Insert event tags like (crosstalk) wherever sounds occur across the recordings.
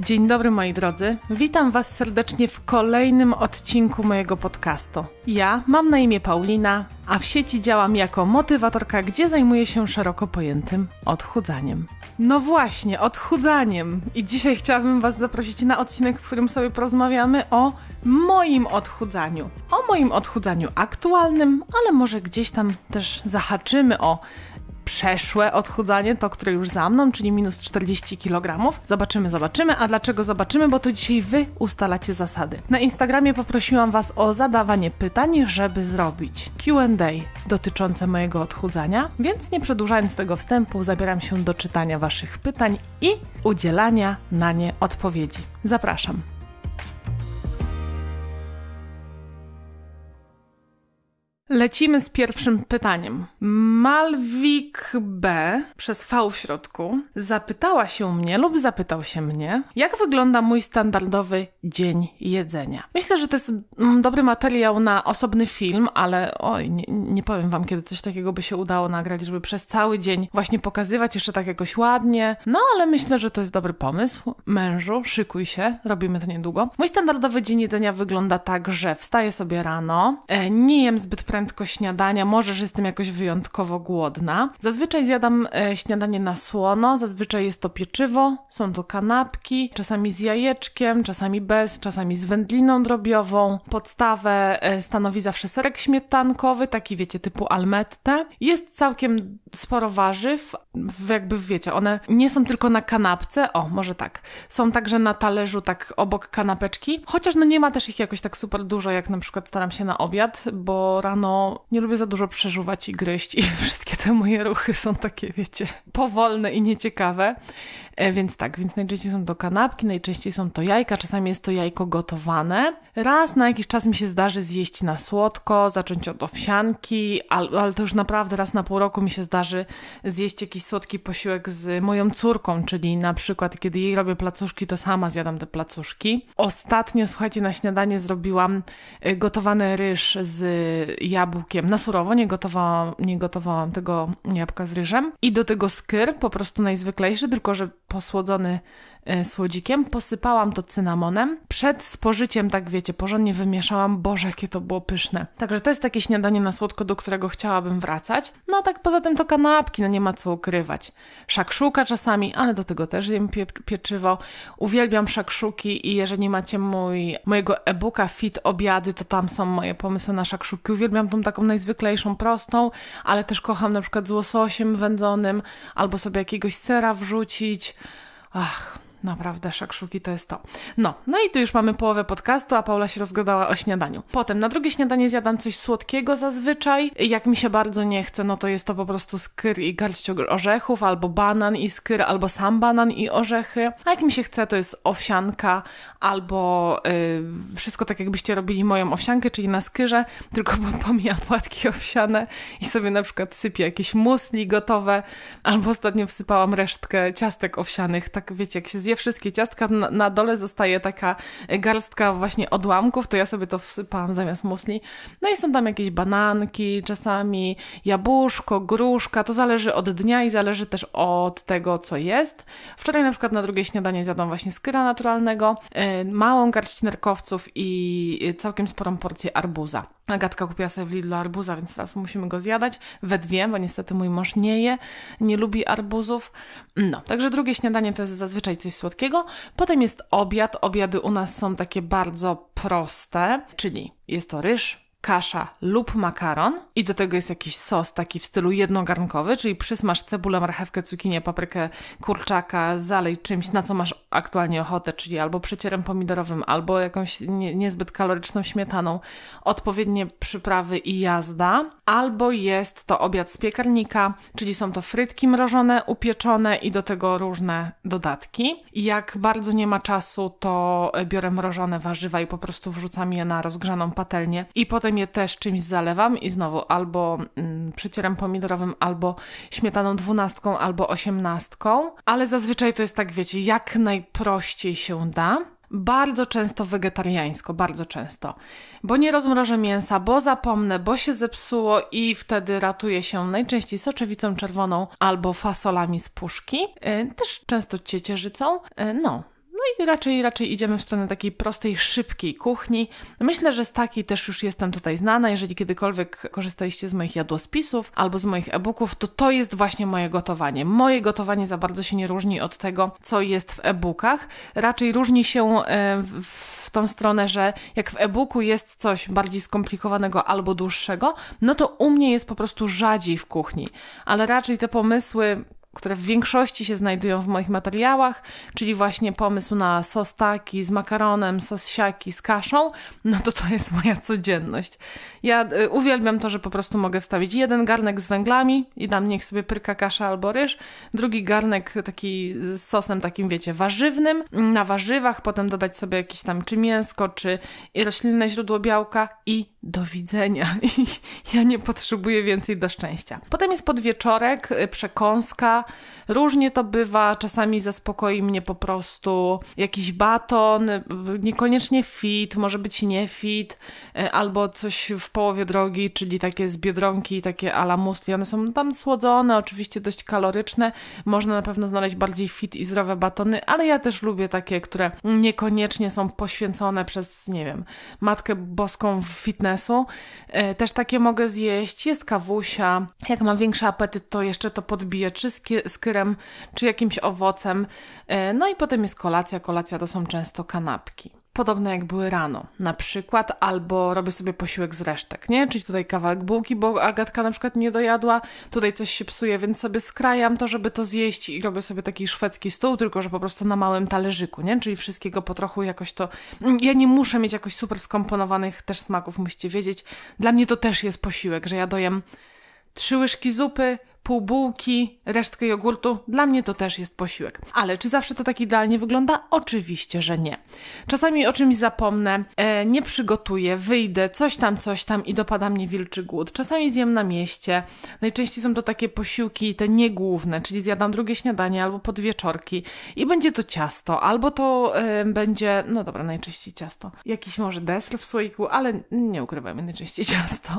Dzień dobry moi drodzy, witam Was serdecznie w kolejnym odcinku mojego podcastu. Ja mam na imię Paulina, a w sieci działam jako motywatorka, gdzie zajmuję się szeroko pojętym odchudzaniem. No właśnie, odchudzaniem. I dzisiaj chciałabym Was zaprosić na odcinek, w którym sobie porozmawiamy o moim odchudzaniu. O moim odchudzaniu aktualnym, ale może gdzieś tam też zahaczymy o przeszłe odchudzanie, to które już za mną, czyli minus 40 kg. Zobaczymy, zobaczymy. A dlaczego zobaczymy? Bo to dzisiaj Wy ustalacie zasady. Na Instagramie poprosiłam Was o zadawanie pytań, żeby zrobić QA dotyczące mojego odchudzania, więc nie przedłużając tego wstępu, zabieram się do czytania Waszych pytań i udzielania na nie odpowiedzi. Zapraszam. Lecimy z pierwszym pytaniem. Malwik B przez V w środku zapytała się mnie lub zapytał się mnie, jak wygląda mój standardowy dzień jedzenia. Myślę, że to jest mm, dobry materiał na osobny film, ale oj, nie, nie powiem wam, kiedy coś takiego by się udało nagrać, żeby przez cały dzień właśnie pokazywać jeszcze tak jakoś ładnie. No ale myślę, że to jest dobry pomysł. Mężu, szykuj się, robimy to niedługo. Mój standardowy dzień jedzenia wygląda tak, że wstaję sobie rano, e, nie jem zbyt prędko prędko śniadania, może, że jestem jakoś wyjątkowo głodna. Zazwyczaj zjadam e, śniadanie na słono, zazwyczaj jest to pieczywo, są to kanapki, czasami z jajeczkiem, czasami bez, czasami z wędliną drobiową. Podstawę e, stanowi zawsze serek śmietankowy, taki wiecie, typu almette. Jest całkiem sporo warzyw, jakby wiecie, one nie są tylko na kanapce, o, może tak, są także na talerzu, tak obok kanapeczki, chociaż no nie ma też ich jakoś tak super dużo, jak na przykład staram się na obiad, bo rano no nie lubię za dużo przeżuwać i gryźć i (laughs) wszystkie te moje ruchy są takie, wiecie, powolne i nieciekawe. E, więc tak, więc najczęściej są to kanapki, najczęściej są to jajka, czasami jest to jajko gotowane. Raz na jakiś czas mi się zdarzy zjeść na słodko, zacząć od owsianki, ale to już naprawdę raz na pół roku mi się zdarzy zjeść jakiś słodki posiłek z moją córką, czyli na przykład kiedy jej robię placuszki, to sama zjadam te placuszki. Ostatnio, słuchajcie, na śniadanie zrobiłam e, gotowany ryż z jabłkiem. Na surowo, nie gotowałam, nie gotowałam tego jabłka z ryżem. I do tego skyr, po prostu najzwyklejszy, tylko że posłodzony E, słodzikiem, posypałam to cynamonem. Przed spożyciem, tak wiecie, porządnie wymieszałam. Boże, jakie to było pyszne. Także to jest takie śniadanie na słodko, do którego chciałabym wracać. No tak poza tym to kanapki, no nie ma co ukrywać. Szakszuka czasami, ale do tego też jem pie pieczywo. Uwielbiam szakszuki i jeżeli macie mój, mojego e-booka Fit Obiady, to tam są moje pomysły na szakszuki. Uwielbiam tą taką najzwyklejszą, prostą, ale też kocham na przykład z łososiem wędzonym albo sobie jakiegoś sera wrzucić. Ach, Naprawdę, szakszuki to jest to. No, no i tu już mamy połowę podcastu, a Paula się rozgadała o śniadaniu. Potem na drugie śniadanie zjadam coś słodkiego zazwyczaj. Jak mi się bardzo nie chce, no to jest to po prostu skyr i garść orzechów, albo banan i skyr, albo sam banan i orzechy. A jak mi się chce, to jest owsianka albo y, wszystko tak jakbyście robili moją owsiankę, czyli na skyrze, tylko pomijam (laughs) płatki owsiane i sobie na przykład sypię jakieś musli gotowe, albo ostatnio wsypałam resztkę ciastek owsianych, tak wiecie, jak się zje wszystkie ciastka, na, na dole zostaje taka garstka właśnie odłamków, to ja sobie to wsypałam zamiast musli. No i są tam jakieś bananki, czasami jabłuszko, gruszka, to zależy od dnia i zależy też od tego, co jest. Wczoraj na przykład na drugie śniadanie zjadłam właśnie skyra naturalnego, y, małą garść nerkowców i całkiem sporą porcję arbuza. Agatka kupiła sobie w Lidlu arbuza, więc teraz musimy go zjadać. We dwie, bo niestety mój mąż nie je, nie lubi arbuzów. No, także drugie śniadanie to jest zazwyczaj coś słodkiego. Potem jest obiad. Obiady u nas są takie bardzo proste, czyli jest to ryż, kasza lub makaron i do tego jest jakiś sos taki w stylu jednogarnkowy, czyli przysmasz cebulę, marchewkę, cukinię, paprykę, kurczaka, zalej czymś, na co masz aktualnie ochotę, czyli albo przecierem pomidorowym, albo jakąś nie, niezbyt kaloryczną śmietaną, odpowiednie przyprawy i jazda, albo jest to obiad z piekarnika, czyli są to frytki mrożone, upieczone i do tego różne dodatki. I jak bardzo nie ma czasu, to biorę mrożone warzywa i po prostu wrzucam je na rozgrzaną patelnię i potem je też czymś zalewam i znowu albo mm, pomidorowym, albo śmietaną dwunastką, albo osiemnastką, ale zazwyczaj to jest tak, wiecie, jak najprościej się da bardzo często wegetariańsko, bardzo często. Bo nie rozmrożę mięsa, bo zapomnę, bo się zepsuło i wtedy ratuje się najczęściej soczewicą czerwoną albo fasolami z puszki, y, też często ciecierzycą. Y, no, no i raczej, raczej idziemy w stronę takiej prostej, szybkiej kuchni. Myślę, że z takiej też już jestem tutaj znana. Jeżeli kiedykolwiek korzystaliście z moich jadłospisów albo z moich e-booków, to to jest właśnie moje gotowanie. Moje gotowanie za bardzo się nie różni od tego, co jest w e-bookach. Raczej różni się e, w tą stronę, że jak w e-booku jest coś bardziej skomplikowanego albo dłuższego, no to u mnie jest po prostu rzadziej w kuchni. Ale raczej te pomysły które w większości się znajdują w moich materiałach, czyli właśnie pomysł na sos taki z makaronem, sos siaki z kaszą, no to to jest moja codzienność. Ja y, uwielbiam to, że po prostu mogę wstawić jeden garnek z węglami i dam niech sobie pyrka kasza albo ryż, drugi garnek taki z sosem takim, wiecie, warzywnym, mm, na warzywach, potem dodać sobie jakieś tam czy mięsko, czy roślinne źródło białka i do widzenia. (laughs) I ja nie potrzebuję więcej do szczęścia. Potem jest podwieczorek, y, przekąska, Różnie to bywa, czasami zaspokoi mnie po prostu jakiś baton, niekoniecznie fit, może być nie fit, e, albo coś w połowie drogi, czyli takie z biedronki, takie ala musli. One są tam słodzone, oczywiście dość kaloryczne. Można na pewno znaleźć bardziej fit i zdrowe batony, ale ja też lubię takie, które niekoniecznie są poświęcone przez, nie wiem, Matkę Boską w fitnessu. E, też takie mogę zjeść. Jest kawusia. Jak mam większy apetyt, to jeszcze to podbiję czyskie z czy jakimś owocem. E, no i potem jest kolacja. Kolacja to są często kanapki. Podobne jak były rano, na przykład, albo robię sobie posiłek z resztek, nie? Czyli tutaj kawałek bułki, bo Agatka na przykład nie dojadła, tutaj coś się psuje, więc sobie skrajam to, żeby to zjeść i robię sobie taki szwedzki stół, tylko że po prostu na małym talerzyku, nie? Czyli wszystkiego po trochu jakoś to. Mm, ja nie muszę mieć jakoś super skomponowanych też smaków, musicie wiedzieć. Dla mnie to też jest posiłek, że ja dojem trzy łyżki zupy, pół bułki, resztkę jogurtu. Dla mnie to też jest posiłek. Ale czy zawsze to tak idealnie wygląda? Oczywiście, że nie. Czasami o czymś zapomnę, e, nie przygotuję, wyjdę, coś tam, coś tam i dopada mnie wilczy głód. Czasami zjem na mieście. Najczęściej są to takie posiłki, te niegłówne, czyli zjadam drugie śniadanie albo podwieczorki i będzie to ciasto, albo to e, będzie, no dobra, najczęściej ciasto. Jakiś może deser w słoiku, ale nie ukrywajmy, najczęściej ciasto.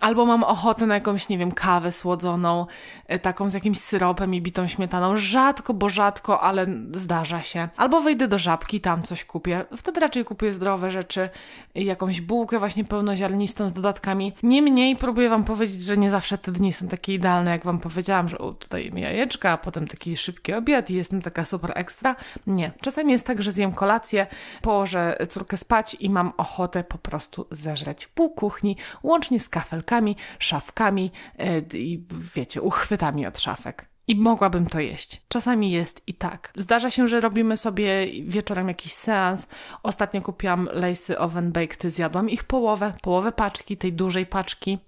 Albo mam ochotę na jakąś, nie wiem, kawę słodzoną, E, taką z jakimś syropem i bitą śmietaną. Rzadko, bo rzadko, ale zdarza się. Albo wejdę do żabki, tam coś kupię. Wtedy raczej kupuję zdrowe rzeczy, jakąś bułkę właśnie pełnoziarnistą z dodatkami. Niemniej próbuję Wam powiedzieć, że nie zawsze te dni są takie idealne, jak Wam powiedziałam, że o, tutaj jajeczka, a potem taki szybki obiad i jestem taka super ekstra. Nie. Czasami jest tak, że zjem kolację, położę córkę spać i mam ochotę po prostu zeżreć pół kuchni, łącznie z kafelkami, szafkami e, i wiecie, wiecie, uchwytami od szafek. I mogłabym to jeść. Czasami jest i tak. Zdarza się, że robimy sobie wieczorem jakiś seans. Ostatnio kupiłam lejsy oven baked, zjadłam ich połowę, połowę paczki, tej dużej paczki.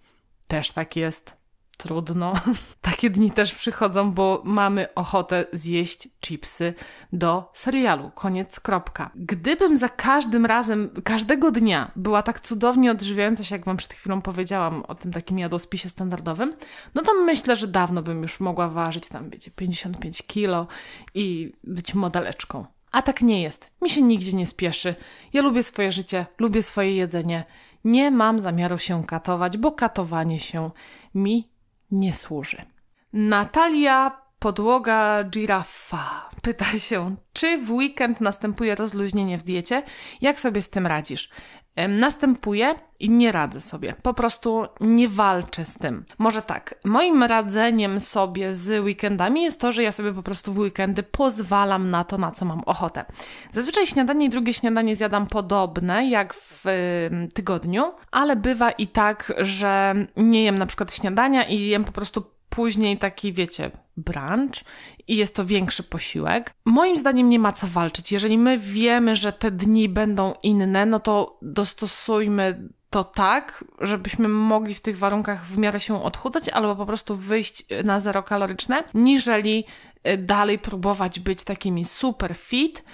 Też tak jest trudno. (laughs) Takie dni też przychodzą, bo mamy ochotę zjeść chipsy do serialu. Koniec, kropka. Gdybym za każdym razem, każdego dnia była tak cudownie odżywiająca się, jak Wam przed chwilą powiedziałam o tym takim jadłospisie standardowym, no to myślę, że dawno bym już mogła ważyć tam, wiecie, 55 kilo i być modaleczką. A tak nie jest. Mi się nigdzie nie spieszy. Ja lubię swoje życie, lubię swoje jedzenie. Nie mam zamiaru się katować, bo katowanie się mi nie służy. Natalia Podłoga Giraffa pyta się, czy w weekend następuje rozluźnienie w diecie? Jak sobie z tym radzisz? następuje i nie radzę sobie. Po prostu nie walczę z tym. Może tak, moim radzeniem sobie z weekendami jest to, że ja sobie po prostu w weekendy pozwalam na to, na co mam ochotę. Zazwyczaj śniadanie i drugie śniadanie zjadam podobne jak w y, tygodniu, ale bywa i tak, że nie jem na przykład śniadania i jem po prostu później taki, wiecie, brunch i jest to większy posiłek. Moim zdaniem nie ma co walczyć. Jeżeli my wiemy, że te dni będą inne, no to dostosujmy to tak, żebyśmy mogli w tych warunkach w miarę się odchudzać albo po prostu wyjść na zero kaloryczne, niżeli y, dalej próbować być takimi super fit,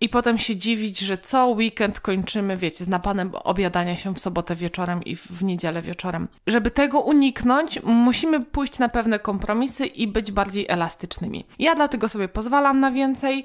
i potem się dziwić, że co weekend kończymy, wiecie, z napanem obiadania się w sobotę wieczorem i w niedzielę wieczorem. Żeby tego uniknąć, musimy pójść na pewne kompromisy i być bardziej elastycznymi. Ja dlatego sobie pozwalam na więcej.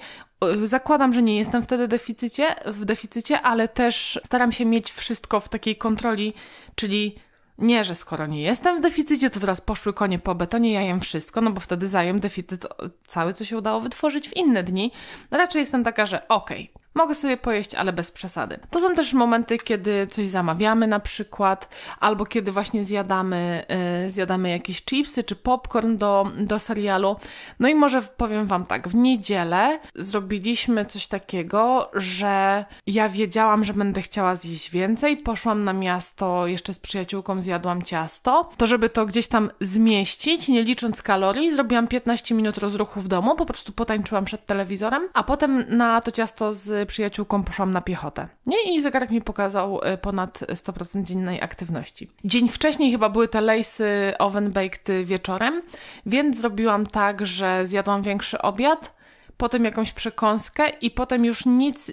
Y, zakładam, że nie jestem wtedy deficycie, w deficycie, ale też staram się mieć wszystko w takiej kontroli, czyli nie, że skoro nie jestem w deficycie, to teraz poszły konie po betonie, ja jem wszystko, no bo wtedy zajem deficyt cały, co się udało wytworzyć w inne dni. No raczej jestem taka, że okej, okay, Mogę sobie pojeść, ale bez przesady. To są też momenty, kiedy coś zamawiamy na przykład, albo kiedy właśnie zjadamy, yy, zjadamy jakieś chipsy czy popcorn do, do serialu. No i może powiem Wam tak, w niedzielę zrobiliśmy coś takiego, że ja wiedziałam, że będę chciała zjeść więcej, poszłam na miasto, jeszcze z przyjaciółką zjadłam ciasto. To, żeby to gdzieś tam zmieścić, nie licząc kalorii, zrobiłam 15 minut rozruchu w domu, po prostu potańczyłam przed telewizorem, a potem na to ciasto z przyjaciółką poszłam na piechotę. Nie, i zegarek mi pokazał y, ponad 100% dziennej aktywności. Dzień wcześniej chyba były te lejsy oven baked wieczorem, więc zrobiłam tak, że zjadłam większy obiad, potem jakąś przekąskę i potem już nic,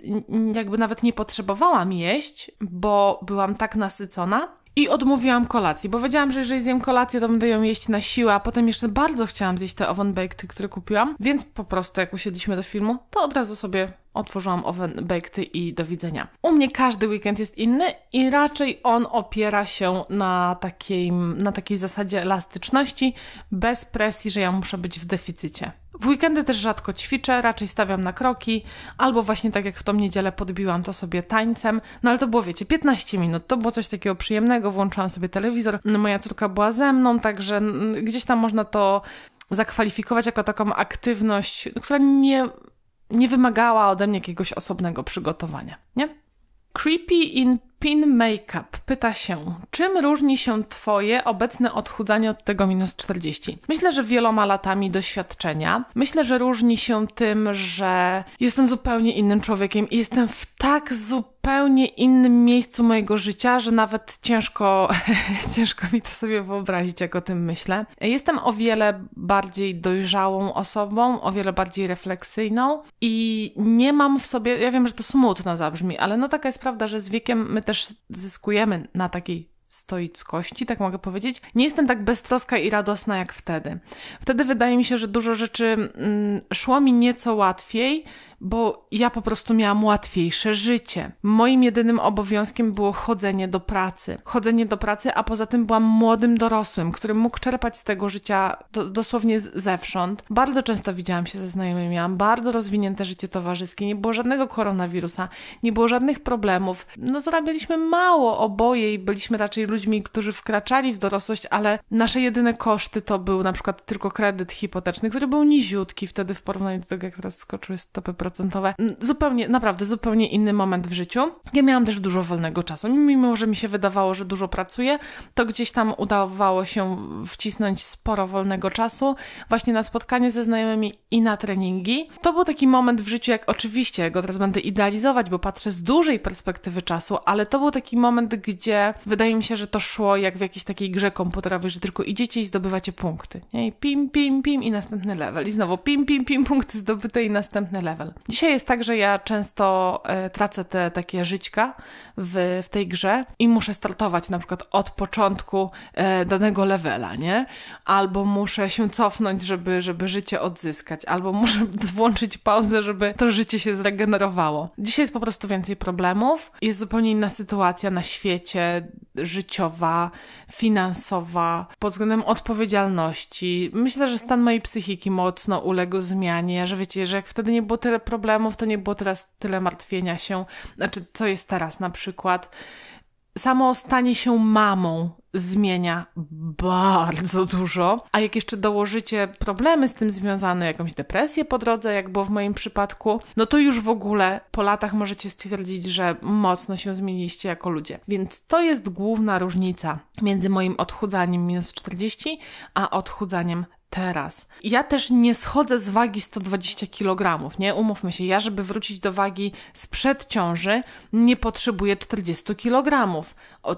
jakby nawet nie potrzebowałam jeść, bo byłam tak nasycona, i odmówiłam kolacji, bo wiedziałam, że jeżeli zjem kolację, to będę ją jeść na siłę, a potem jeszcze bardzo chciałam zjeść te oven baked, które kupiłam, więc po prostu jak usiedliśmy do filmu, to od razu sobie otworzyłam oven bekty i do widzenia. U mnie każdy weekend jest inny i raczej on opiera się na takiej, na takiej zasadzie elastyczności, bez presji, że ja muszę być w deficycie. W weekendy też rzadko ćwiczę, raczej stawiam na kroki, albo właśnie tak jak w tą niedzielę podbiłam to sobie tańcem. No ale to było, wiecie, 15 minut, to było coś takiego przyjemnego, włączyłam sobie telewizor, moja córka była ze mną, także mm, gdzieś tam można to zakwalifikować jako taką aktywność, która nie nie wymagała ode mnie jakiegoś osobnego przygotowania, nie? Creepy in Pin Makeup pyta się, czym różni się Twoje obecne odchudzanie od tego minus 40? Myślę, że wieloma latami doświadczenia. Myślę, że różni się tym, że jestem zupełnie innym człowiekiem i jestem w tak zupełnie innym miejscu mojego życia, że nawet ciężko, (laughs) ciężko mi to sobie wyobrazić, jak o tym myślę. Jestem o wiele bardziej dojrzałą osobą, o wiele bardziej refleksyjną i nie mam w sobie, ja wiem, że to smutno zabrzmi, ale no taka jest prawda, że z wiekiem my też zyskujemy na takiej stoickości, tak mogę powiedzieć. Nie jestem tak beztroska i radosna jak wtedy. Wtedy wydaje mi się, że dużo rzeczy mm, szło mi nieco łatwiej bo ja po prostu miałam łatwiejsze życie. Moim jedynym obowiązkiem było chodzenie do pracy. Chodzenie do pracy, a poza tym byłam młodym dorosłym, który mógł czerpać z tego życia do, dosłownie zewsząd. Bardzo często widziałam się ze znajomymi, miałam bardzo rozwinięte życie towarzyskie, nie było żadnego koronawirusa, nie było żadnych problemów. No, zarabialiśmy mało oboje i byliśmy raczej ludźmi, którzy wkraczali w dorosłość, ale nasze jedyne koszty to był na przykład tylko kredyt hipoteczny, który był niziutki wtedy w porównaniu do tego, jak teraz skoczyły stopy procentowe procentowe. Mm, zupełnie, naprawdę, zupełnie inny moment w życiu. Ja miałam też dużo wolnego czasu. Mimo, że mi się wydawało, że dużo pracuję, to gdzieś tam udawało się wcisnąć sporo wolnego czasu, właśnie na spotkanie ze znajomymi i na treningi. To był taki moment w życiu, jak oczywiście go teraz będę idealizować, bo patrzę z dużej perspektywy czasu, ale to był taki moment, gdzie wydaje mi się, że to szło jak w jakiejś takiej grze komputerowej, że tylko idziecie i zdobywacie punkty. Nie? I pim, pim, pim i następny level. I znowu pim, pim, pim, punkty zdobyte i następny level. Dzisiaj jest tak, że ja często e, tracę te takie żyćka w, w tej grze i muszę startować na przykład od początku e, danego levela, nie? Albo muszę się cofnąć, żeby, żeby życie odzyskać, albo muszę (laughs) włączyć pauzę, żeby to życie się zregenerowało. Dzisiaj jest po prostu więcej problemów, jest zupełnie inna sytuacja na świecie, życiowa, finansowa, pod względem odpowiedzialności. Myślę, że stan mojej psychiki mocno uległ zmianie, że wiecie, że jak wtedy nie było tyle problemów, to nie było teraz tyle martwienia się. Znaczy, co jest teraz na przykład? Samo stanie się mamą zmienia bardzo dużo. A jak jeszcze dołożycie problemy z tym związane, jakąś depresję po drodze, jak było w moim przypadku, no to już w ogóle po latach możecie stwierdzić, że mocno się zmieniliście jako ludzie. Więc to jest główna różnica między moim odchudzaniem minus 40, a odchudzaniem teraz. Ja też nie schodzę z wagi 120 kg, nie? Umówmy się, ja żeby wrócić do wagi sprzed ciąży, nie potrzebuję 40 kg.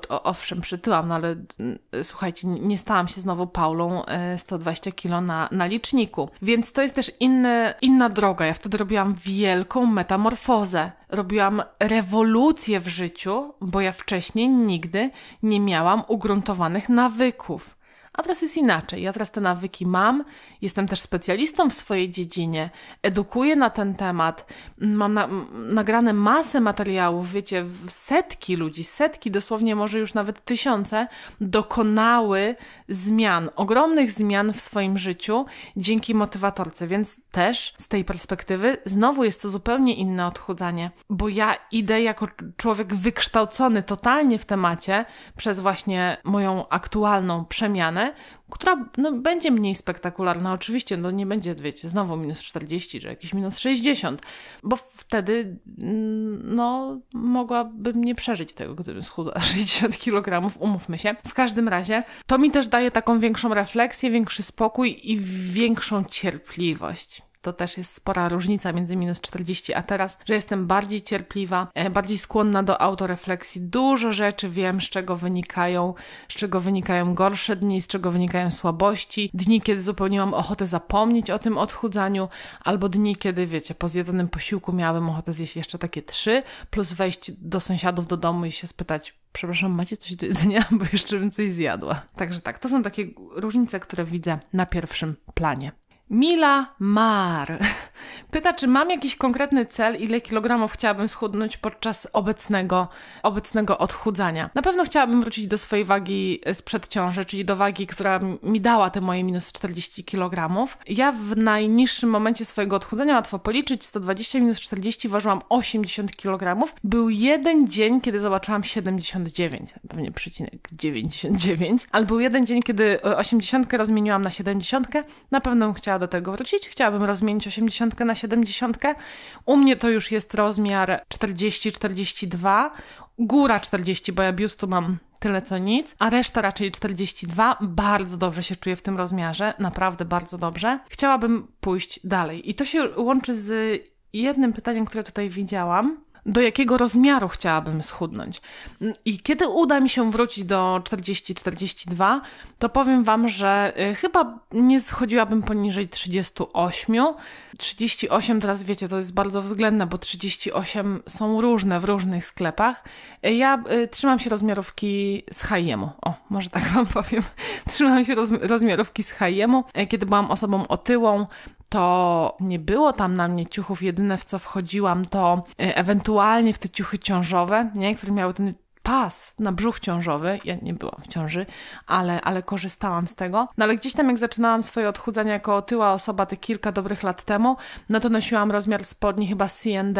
owszem, przytyłam, no ale mm, słuchajcie, nie stałam się znowu Paulą 120 e, kg na, na liczniku. Więc to jest też inny, inna droga. Ja wtedy robiłam wielką metamorfozę. Robiłam rewolucję w życiu, bo ja wcześniej nigdy nie miałam ugruntowanych nawyków a teraz jest inaczej. Ja teraz te nawyki mam, jestem też specjalistą w swojej dziedzinie, edukuję na ten temat, mam na, nagrane masę materiałów, wiecie, setki ludzi, setki, dosłownie może już nawet tysiące, dokonały zmian, ogromnych zmian w swoim życiu dzięki motywatorce, więc też z tej perspektywy znowu jest to zupełnie inne odchudzanie, bo ja idę jako człowiek wykształcony totalnie w temacie przez właśnie moją aktualną przemianę, zmianę, która no, będzie mniej spektakularna. Oczywiście no, nie będzie, wiecie, znowu minus 40 czy jakiś minus 60, bo wtedy mm, no, mogłabym nie przeżyć tego, gdybym schudła 60 (laughs) kg, umówmy się. W każdym razie to mi też daje taką większą refleksję, większy spokój i większą cierpliwość to też jest spora różnica między minus 40 a teraz, że jestem bardziej cierpliwa, e, bardziej skłonna do autorefleksji. Dużo rzeczy wiem, z czego wynikają, z czego wynikają gorsze dni, z czego wynikają słabości, dni, kiedy zupełnie mam ochotę zapomnieć o tym odchudzaniu, albo dni, kiedy wiecie, po zjedzonym posiłku miałabym ochotę zjeść jeszcze takie trzy, plus wejść do sąsiadów do domu i się spytać, przepraszam, macie coś do jedzenia, (laughs) bo jeszcze bym coś zjadła. Także tak, to są takie różnice, które widzę na pierwszym planie. Mila Mar. Pyta, czy mam jakiś konkretny cel, ile kilogramów chciałabym schudnąć podczas obecnego, obecnego odchudzania. Na pewno chciałabym wrócić do swojej wagi sprzed ciąży, czyli do wagi, która mi dała te moje minus 40 kg. Ja w najniższym momencie swojego odchudzania, łatwo policzyć, 120 minus 40 ważyłam 80 kg. Był jeden dzień, kiedy zobaczyłam 79, pewnie przecinek 99, ale był jeden dzień, kiedy 80 rozmieniłam na 70. Na pewno bym chciała do tego wrócić. Chciałabym rozmienić 80 60 na 70. U mnie to już jest rozmiar 40-42, góra 40, bo ja biustu mam tyle co nic, a reszta raczej 42. Bardzo dobrze się czuję w tym rozmiarze, naprawdę bardzo dobrze. Chciałabym pójść dalej. I to się łączy z jednym pytaniem, które tutaj widziałam do jakiego rozmiaru chciałabym schudnąć. I kiedy uda mi się wrócić do 40-42, to powiem Wam, że y, chyba nie schodziłabym poniżej 38. 38 teraz wiecie, to jest bardzo względne, bo 38 są różne w różnych sklepach. Y, ja y, trzymam się rozmiarówki z hm O, może tak Wam (laughs) powiem. Trzymam się rozmiarówki z hm Kiedy byłam osobą otyłą, to nie było tam na mnie ciuchów. Jedyne w co wchodziłam to y, ewentualnie w te ciuchy ciążowe, nie? które miały ten pas na brzuch ciążowy. Ja nie byłam w ciąży, ale, ale korzystałam z tego. No ale gdzieś tam, jak zaczynałam swoje odchudzanie jako otyła osoba te kilka dobrych lat temu, no to nosiłam rozmiar spodni chyba CND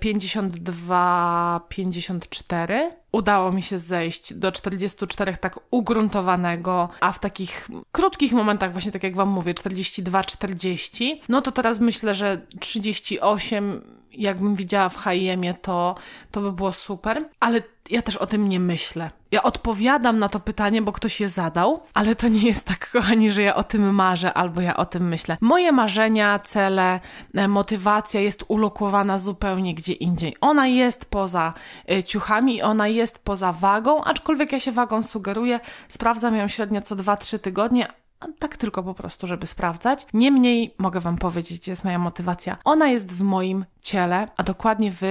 52-54 udało mi się zejść do 44 tak ugruntowanego, a w takich krótkich momentach, właśnie tak jak Wam mówię, 42-40, no to teraz myślę, że 38 jakbym widziała w H&M to, to by było super, ale ja też o tym nie myślę. Ja odpowiadam na to pytanie, bo ktoś je zadał, ale to nie jest tak, (laughs) kochani, że ja o tym marzę albo ja o tym myślę. Moje marzenia, cele, e, motywacja jest ulokowana zupełnie gdzie indziej. Ona jest poza e, ciuchami, ona jest poza wagą, aczkolwiek ja się wagą sugeruję, sprawdzam ją średnio co 2-3 tygodnie, tak tylko po prostu, żeby sprawdzać. Niemniej mogę Wam powiedzieć, gdzie jest moja motywacja. Ona jest w moim ciele, a dokładnie w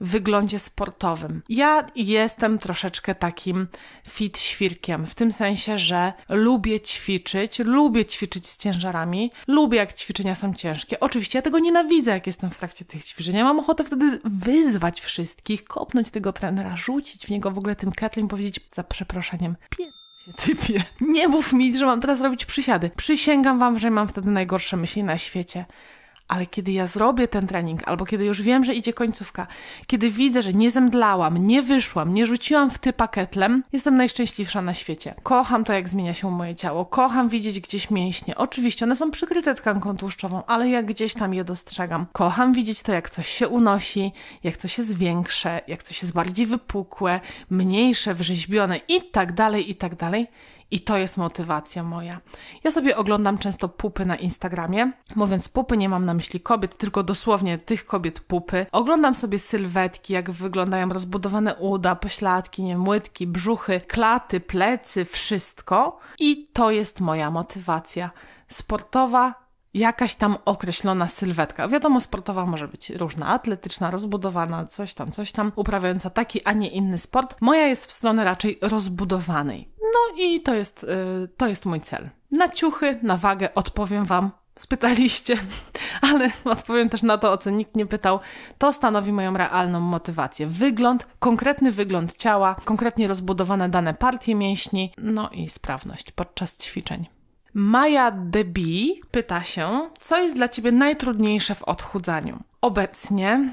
wyglądzie sportowym. Ja jestem troszeczkę takim fit świrkiem, w tym sensie, że lubię ćwiczyć, lubię ćwiczyć z ciężarami, lubię jak ćwiczenia są ciężkie. Oczywiście ja tego nienawidzę, jak jestem w trakcie tych ćwiczeń. Ja mam ochotę wtedy wyzwać wszystkich, kopnąć tego trenera, rzucić w niego w ogóle tym ketlem, powiedzieć za przeproszeniem, pierdolę się, typie. Nie mów mi, że mam teraz robić przysiady. Przysięgam wam, że mam wtedy najgorsze myśli na świecie. Ale kiedy ja zrobię ten trening, albo kiedy już wiem, że idzie końcówka, kiedy widzę, że nie zemdlałam, nie wyszłam, nie rzuciłam w typa ketlem, jestem najszczęśliwsza na świecie. Kocham to, jak zmienia się moje ciało, kocham widzieć gdzieś mięśnie. Oczywiście one są przykryte tkanką tłuszczową, ale ja gdzieś tam je dostrzegam. Kocham widzieć to, jak coś się unosi, jak coś jest większe, jak coś jest bardziej wypukłe, mniejsze, wrzeźbione i tak dalej, i tak dalej. I to jest motywacja moja. Ja sobie oglądam często pupy na Instagramie. Mówiąc pupy, nie mam na myśli kobiet, tylko dosłownie tych kobiet pupy. Oglądam sobie sylwetki, jak wyglądają rozbudowane uda, pośladki, nie, młytki, brzuchy, klaty, plecy, wszystko. I to jest moja motywacja. Sportowa, jakaś tam określona sylwetka. Wiadomo, sportowa może być różna, atletyczna, rozbudowana, coś tam, coś tam, uprawiająca taki, a nie inny sport. Moja jest w stronę raczej rozbudowanej. No i to jest, y, to jest mój cel. Na ciuchy, na wagę odpowiem Wam spytaliście, (laughs) ale odpowiem też na to, o co nikt nie pytał. To stanowi moją realną motywację. Wygląd, konkretny wygląd ciała, konkretnie rozbudowane dane partie mięśni, no i sprawność podczas ćwiczeń. Maja Debi pyta się, co jest dla Ciebie najtrudniejsze w odchudzaniu? Obecnie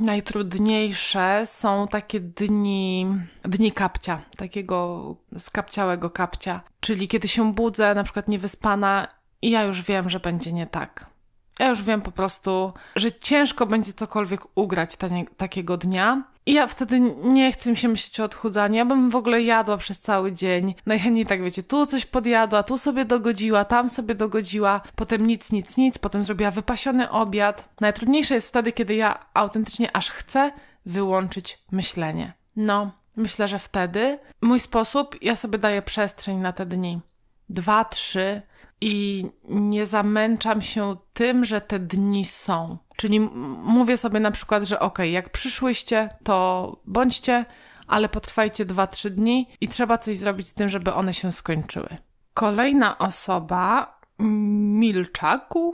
najtrudniejsze są takie dni, dni kapcia, takiego skapciałego kapcia, czyli kiedy się budzę, na przykład niewyspana i ja już wiem, że będzie nie tak. Ja już wiem po prostu, że ciężko będzie cokolwiek ugrać takiego dnia i ja wtedy nie chcę się myśleć o odchudzaniu. Ja bym w ogóle jadła przez cały dzień. Najchętniej no tak wiecie, tu coś podjadła, tu sobie dogodziła, tam sobie dogodziła, potem nic, nic, nic, potem zrobiła wypasiony obiad. Najtrudniejsze jest wtedy, kiedy ja autentycznie aż chcę wyłączyć myślenie. No, myślę, że wtedy mój sposób, ja sobie daję przestrzeń na te dni. Dwa, trzy i nie zamęczam się tym, że te dni są. Czyli mówię sobie na przykład, że ok, jak przyszłyście, to bądźcie, ale potrwajcie 2-3 dni i trzeba coś zrobić z tym, żeby one się skończyły. Kolejna osoba, Milczaku,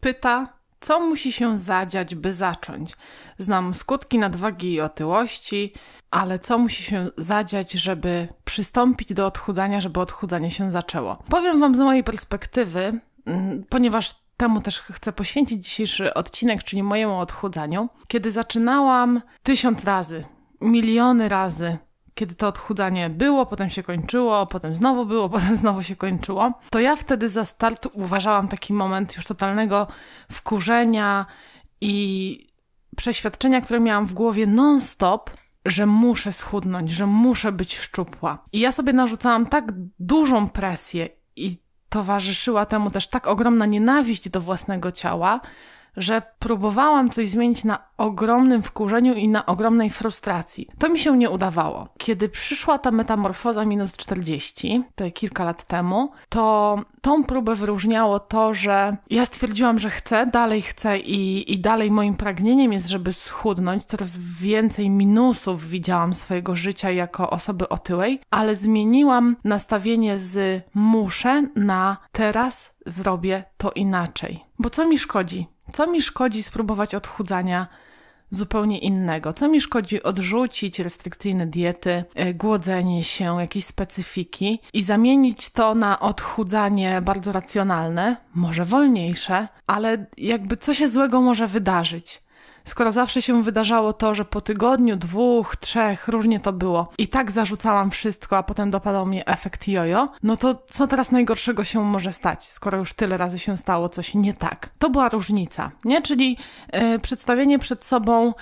pyta, co musi się zadziać, by zacząć. Znam skutki nadwagi i otyłości, ale co musi się zadziać, żeby przystąpić do odchudzania, żeby odchudzanie się zaczęło? Powiem Wam z mojej perspektywy, ponieważ temu też chcę poświęcić dzisiejszy odcinek, czyli mojemu odchudzaniu. Kiedy zaczynałam tysiąc razy, miliony razy, kiedy to odchudzanie było, potem się kończyło, potem znowu było, (laughs) potem znowu się kończyło, to ja wtedy za start uważałam taki moment już totalnego wkurzenia i przeświadczenia, które miałam w głowie non-stop, że muszę schudnąć, że muszę być szczupła. I ja sobie narzucałam tak dużą presję i towarzyszyła temu też tak ogromna nienawiść do własnego ciała, że próbowałam coś zmienić na ogromnym wkurzeniu i na ogromnej frustracji. To mi się nie udawało. Kiedy przyszła ta metamorfoza minus 40, te kilka lat temu, to tą próbę wyróżniało to, że ja stwierdziłam, że chcę, dalej chcę i, i dalej moim pragnieniem jest, żeby schudnąć. Coraz więcej minusów widziałam swojego życia jako osoby otyłej, ale zmieniłam nastawienie z muszę na teraz zrobię to inaczej. Bo co mi szkodzi? Co mi szkodzi spróbować odchudzania zupełnie innego? Co mi szkodzi odrzucić restrykcyjne diety, e, głodzenie się, jakieś specyfiki i zamienić to na odchudzanie bardzo racjonalne, może wolniejsze, ale jakby co się złego może wydarzyć? skoro zawsze się wydarzało to, że po tygodniu, dwóch, trzech, różnie to było, i tak zarzucałam wszystko, a potem dopadał mnie efekt jojo, no to co teraz najgorszego się może stać, skoro już tyle razy się stało coś nie tak? To była różnica, nie? Czyli yy, przedstawienie przed sobą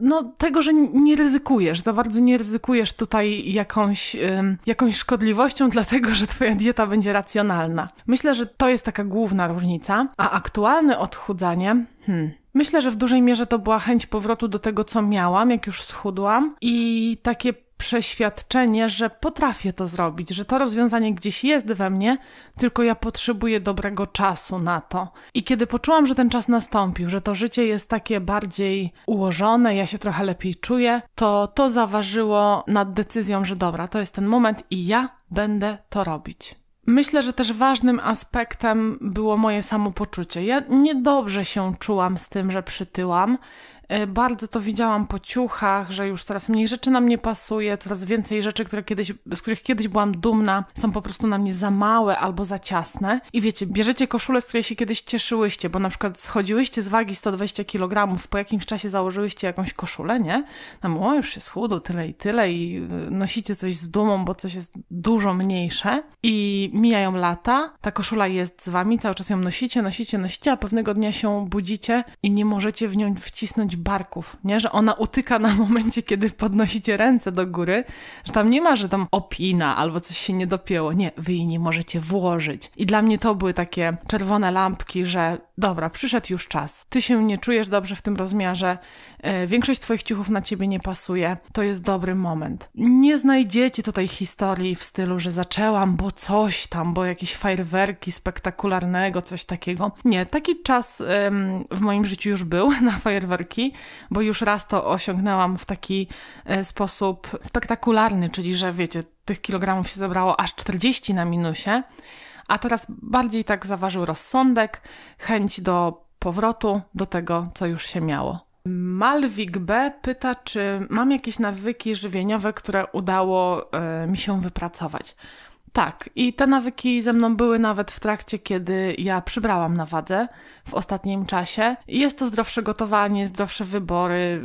no, tego, że nie ryzykujesz, za bardzo nie ryzykujesz tutaj jakąś, yy, jakąś szkodliwością, (laughs) dlatego że twoja dieta będzie racjonalna. Myślę, że to jest taka główna różnica, a aktualne odchudzanie, hmm, Myślę, że w dużej mierze to była chęć powrotu do tego, co miałam, jak już schudłam, i takie przeświadczenie, że potrafię to zrobić, że to rozwiązanie gdzieś jest we mnie, tylko ja potrzebuję dobrego czasu na to. I kiedy poczułam, że ten czas nastąpił, że to życie jest takie bardziej ułożone, ja się trochę lepiej czuję, to to zaważyło nad decyzją, że dobra, to jest ten moment i ja będę to robić. Myślę, że też ważnym aspektem było moje samopoczucie. Ja niedobrze się czułam z tym, że przytyłam. E, bardzo to widziałam po ciuchach, że już coraz mniej rzeczy na mnie pasuje, coraz więcej rzeczy, które kiedyś, z których kiedyś byłam dumna, są po prostu na mnie za małe albo za ciasne. I wiecie, bierzecie koszulę, z której się kiedyś cieszyłyście, bo na przykład schodziłyście z wagi 120 kg, po jakimś czasie założyłyście jakąś koszulę, nie? No, o, już się schudło tyle i tyle i y, nosicie coś z dumą, bo coś jest dużo mniejsze i mijają lata, ta koszula jest z wami, cały czas ją nosicie, nosicie, nosicie, a pewnego dnia się budzicie i nie możecie w nią wcisnąć barków, nie? Że ona utyka na momencie, kiedy podnosicie ręce do góry, że tam nie ma, że tam opina albo coś się nie dopięło. Nie, wy jej nie możecie włożyć. I dla mnie to były takie czerwone lampki, że dobra, przyszedł już czas. Ty się nie czujesz dobrze w tym rozmiarze, e, większość Twoich ciuchów na Ciebie nie pasuje, to jest dobry moment. Nie znajdziecie tutaj historii w stylu, że zaczęłam, bo coś tam, bo jakieś fajerwerki spektakularnego, coś takiego. Nie, taki czas w moim życiu już był (laughs) na fajerwerki, bo już raz to osiągnęłam w taki e, sposób spektakularny, czyli że wiecie, tych kilogramów się zebrało aż 40 na minusie a teraz bardziej tak zaważył rozsądek, chęć do powrotu do tego, co już się miało. Malwik B pyta, czy mam jakieś nawyki żywieniowe, które udało e, mi się wypracować. Tak, i te nawyki ze mną były nawet w trakcie, kiedy ja przybrałam na wadze w ostatnim czasie. Jest to zdrowsze gotowanie, zdrowsze wybory,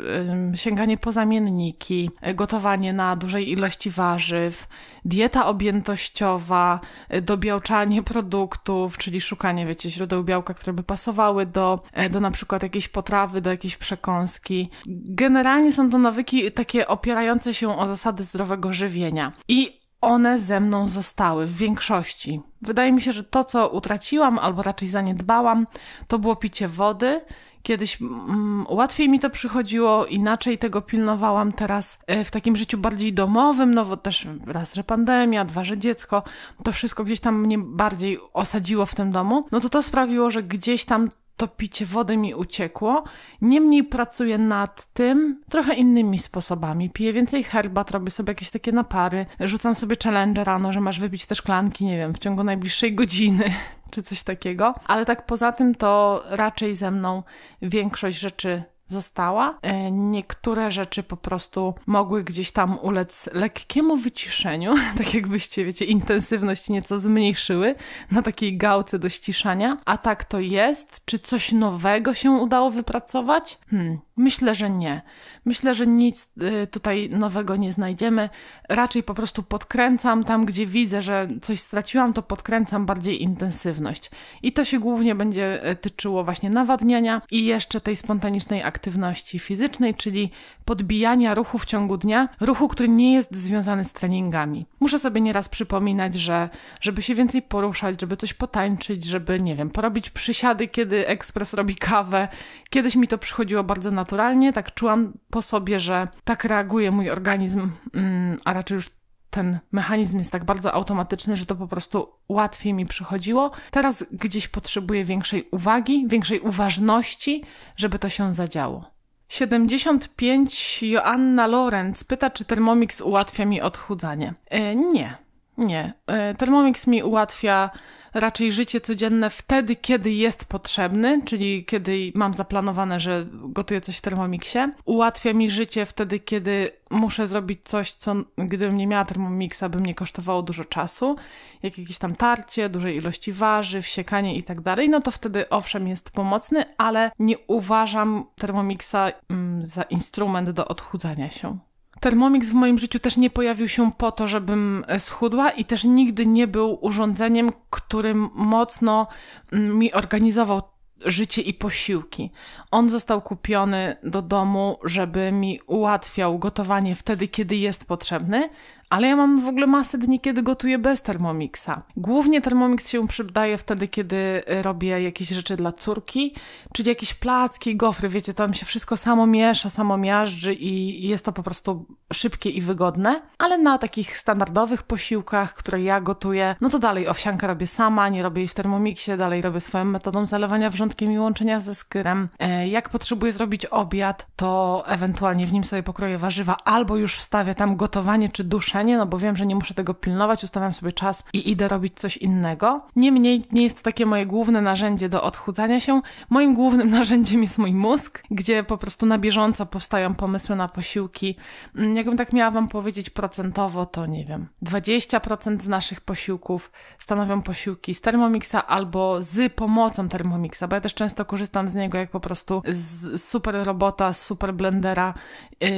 sięganie po zamienniki, y, gotowanie na dużej ilości warzyw, dieta objętościowa, y, dobiałczanie produktów, czyli szukanie, wiecie, źródeł białka, które by pasowały do, e, do na przykład jakiejś potrawy, do jakiejś przekąski. Generalnie są to nawyki takie opierające się o zasady zdrowego żywienia. I one ze mną zostały w większości. Wydaje mi się, że to, co utraciłam, albo raczej zaniedbałam, to było picie wody. Kiedyś mm, łatwiej mi to przychodziło, inaczej tego pilnowałam. Teraz e, w takim życiu bardziej domowym, no bo też raz, że pandemia, dwa, że dziecko, to wszystko gdzieś tam mnie bardziej osadziło w tym domu. No to to sprawiło, że gdzieś tam to picie wody mi uciekło. Niemniej pracuję nad tym trochę innymi sposobami. Piję więcej herbat, robię sobie jakieś takie napary, rzucam sobie challenge rano, że masz wybić te szklanki, nie wiem, w ciągu najbliższej godziny (laughs) czy coś takiego. Ale tak poza tym to raczej ze mną większość rzeczy została. E, niektóre rzeczy po prostu mogły gdzieś tam ulec lekkiemu wyciszeniu, (laughs) tak jakbyście, wiecie, intensywność nieco zmniejszyły na takiej gałce do ściszania. A tak to jest? Czy coś nowego się udało wypracować? Hmm, myślę, że nie. Myślę, że nic e, tutaj nowego nie znajdziemy. Raczej po prostu podkręcam tam, gdzie widzę, że coś straciłam, to podkręcam bardziej intensywność. I to się głównie będzie e, tyczyło właśnie nawadniania i jeszcze tej spontanicznej aktywności aktywności fizycznej, czyli podbijania ruchu w ciągu dnia, ruchu, który nie jest związany z treningami. Muszę sobie nieraz przypominać, że żeby się więcej poruszać, żeby coś potańczyć, żeby, nie wiem, porobić przysiady, kiedy ekspres robi kawę. Kiedyś mi to przychodziło bardzo naturalnie, tak czułam po sobie, że tak reaguje mój organizm, mm, a raczej już ten mechanizm jest tak bardzo automatyczny, że to po prostu łatwiej mi przychodziło. Teraz gdzieś potrzebuję większej uwagi, większej uważności, żeby to się zadziało. 75 Joanna Lorenz pyta, czy Thermomix ułatwia mi odchudzanie. E, nie, nie. E, Thermomix mi ułatwia raczej życie codzienne wtedy, kiedy jest potrzebny, czyli kiedy mam zaplanowane, że gotuję coś w Thermomixie. Ułatwia mi życie wtedy, kiedy muszę zrobić coś, co gdybym nie miała termomiksa, by mnie kosztowało dużo czasu, jak jakieś tam tarcie, dużej ilości warzyw, siekanie i tak dalej, no to wtedy owszem jest pomocny, ale nie uważam termomiksa mm, za instrument do odchudzania się. Thermomix w moim życiu też nie pojawił się po to, żebym e, schudła i też nigdy nie był urządzeniem, którym mocno mm, mi organizował życie i posiłki. On został kupiony do domu, żeby mi ułatwiał gotowanie wtedy, kiedy jest potrzebny, ale ja mam w ogóle masę dni, kiedy gotuję bez Thermomixa. Głównie Thermomix się przydaje wtedy, kiedy e, robię jakieś rzeczy dla córki, czyli jakieś placki, gofry, wiecie, tam się wszystko samo miesza, samo miażdży i jest to po prostu szybkie i wygodne. Ale na takich standardowych posiłkach, które ja gotuję, no to dalej owsiankę robię sama, nie robię jej w Thermomixie, dalej robię swoją metodą zalewania wrzątkiem i łączenia ze skyrem. E, jak potrzebuję zrobić obiad, to ewentualnie w nim sobie pokroję warzywa albo już wstawię tam gotowanie czy duszenie, śniadanie, no bo wiem, że nie muszę tego pilnować, ustawiam sobie czas i idę robić coś innego. Niemniej nie jest to takie moje główne narzędzie do odchudzania się. Moim głównym (laughs) narzędziem jest mój mózg, gdzie po prostu na bieżąco powstają pomysły na posiłki. Mm, jakbym tak miała Wam powiedzieć procentowo, to nie wiem. 20% z naszych posiłków stanowią posiłki z Thermomixa albo z pomocą Thermomixa, bo ja też często korzystam z niego jak po prostu z super robota, z super blendera,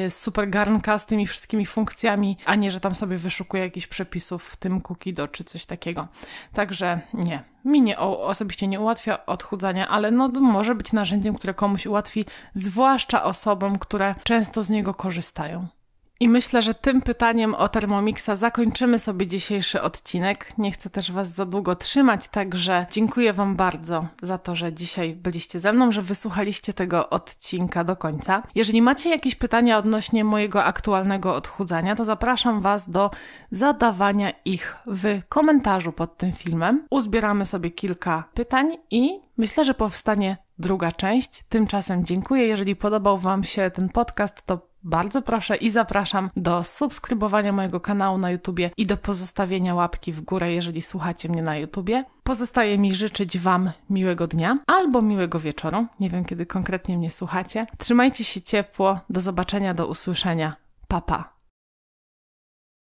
y, super garnka z tymi wszystkimi funkcjami, a nie, że tak tam sobie wyszukuję jakichś przepisów, w tym do czy coś takiego. Także nie, mi nie, osobiście nie ułatwia odchudzania, ale no, może być narzędziem, które komuś ułatwi, zwłaszcza osobom, które często z niego korzystają. I myślę, że tym pytaniem o Thermomixa zakończymy sobie dzisiejszy odcinek. Nie chcę też Was za długo trzymać, także dziękuję Wam bardzo za to, że dzisiaj byliście ze mną, że wysłuchaliście tego odcinka do końca. Jeżeli macie jakieś pytania odnośnie mojego aktualnego odchudzania, to zapraszam Was do zadawania ich w komentarzu pod tym filmem. Uzbieramy sobie kilka pytań i myślę, że powstanie druga część. Tymczasem dziękuję. Jeżeli podobał Wam się ten podcast, to bardzo proszę i zapraszam do subskrybowania mojego kanału na YouTubie i do pozostawienia łapki w górę, jeżeli słuchacie mnie na YouTubie. Pozostaje mi życzyć Wam miłego dnia albo miłego wieczoru. Nie wiem, kiedy konkretnie mnie słuchacie. Trzymajcie się ciepło. Do zobaczenia, do usłyszenia. Papa. Pa.